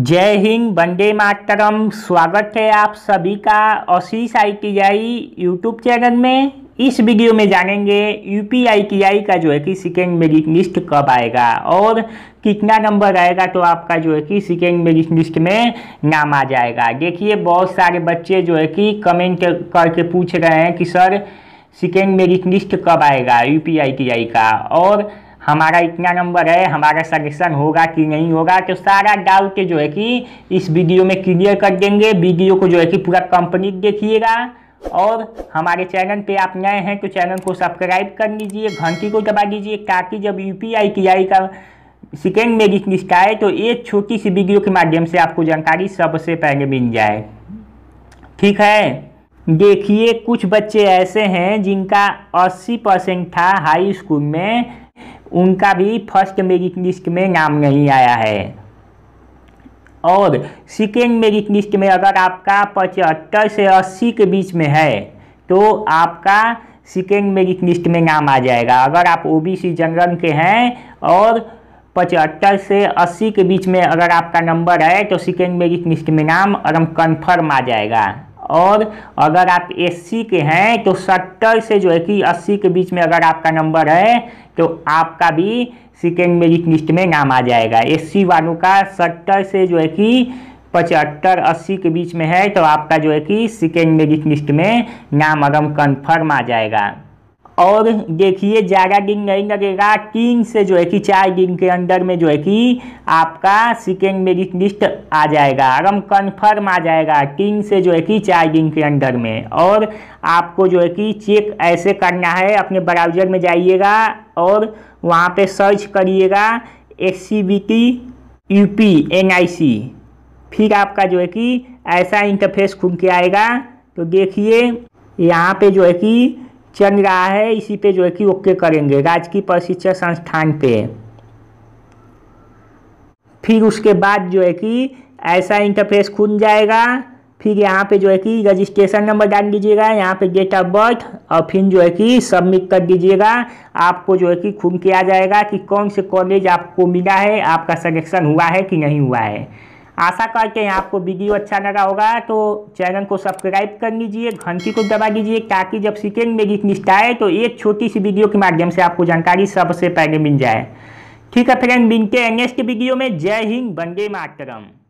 जय हिंद वंदे मातरम स्वागत है आप सभी का ओसीस I T I YouTube channel में इस वीडियो में जानेंगे U P I T I का जो है कि सेकेंड मेरिट लिस्ट कब आएगा और कितना नंबर आएगा तो आपका जो है कि सेकेंड मेरिट लिस्ट में नाम आ जाएगा देखिए बहुत सारे बच्चे जो है कि कमेंट करके पूछ रहे हैं कि सर सेकेंड मेरिट लिस्ट कब आएगा U P I T I का और हमारा इतना नंबर है हमारा सजेशन होगा कि नहीं होगा तो सारा डाउट जो है कि इस वीडियो में क्लियर कर देंगे वीडियो को जो है कि पूरा कंप्लीट देखिएगा और हमारे चैनल पे आप नए हैं तो चैनल को सब्सक्राइब कर लीजिए घंटी को दबा दीजिए ताकि जब यू पी आई की आई का सेकेंड मेरिट लिस्ट आए तो एक छोटी सी वीडियो के माध्यम से आपको जानकारी सबसे पहले मिल जाए ठीक है देखिए कुछ बच्चे ऐसे हैं जिनका 80 परसेंट था हाई स्कूल में उनका भी फर्स्ट मेरिट लिस्ट में नाम नहीं आया है और सेकेंड मेरिट लिस्ट में अगर आपका पचहत्तर से अस्सी के बीच में है तो आपका सेकेंड मेरिट लिस्ट में नाम आ जाएगा अगर आप ओबीसी जनरल के हैं और पचहत्तर से अस्सी के बीच में अगर आपका नंबर है तो सेकेंड मेरिट लिस्ट में नाम एकदम कन्फर्म आ जाएगा और अगर आप एससी के हैं तो सत्तर से जो है कि अस्सी के बीच में अगर आपका नंबर है तो आपका भी सेकेंड मेरिट लिस्ट में नाम आ जाएगा एससी वालों का सत्तर से जो है कि पचहत्तर अस्सी के बीच में है तो आपका जो है कि सेकेंड मेरिट लिस्ट में नाम अगम कन्फर्म आ जाएगा और देखिए ज़्यादा गिंग नहीं लगेगा किंग से जो है कि चार गिंग के अंडर में जो है कि आपका सेकेंड मेरिट लिस्ट आ जाएगा अगम कन्फर्म आ जाएगा किंग से जो है कि चार गिंग के अंडर में और आपको जो है कि चेक ऐसे करना है अपने ब्राउजर में जाइएगा और वहाँ पे सर्च करिएगा S C B T U P N I C फिर आपका जो है कि ऐसा इंटरफेस खुल के आएगा तो देखिए यहाँ पे जो है कि चल रहा है इसी पे जो है कि ओके करेंगे राजकीय प्रशिक्षण संस्थान पे फिर उसके बाद जो है कि ऐसा इंटरफेस खुल जाएगा फिर यहाँ पे जो है कि रजिस्ट्रेशन नंबर डाल दीजिएगा यहाँ पे डेट ऑफ बर्थ और फिर जो है कि सबमिट कर दीजिएगा आपको जो है कि खून किया जाएगा कि कौन से कॉलेज आपको मिला है आपका सलेक्शन हुआ है कि नहीं हुआ है आशा करके आपको वीडियो अच्छा लगा होगा तो चैनल को सब्सक्राइब कर लीजिए घंटी को दबा दीजिए ताकि जब सिकेंड में लिस्ट आए तो एक छोटी सी वीडियो के माध्यम से आपको जानकारी सबसे पहले मिल जाए ठीक है फ्रेंड मिलते हैं नेक्स्ट वीडियो में जय हिंद बंदे मातरम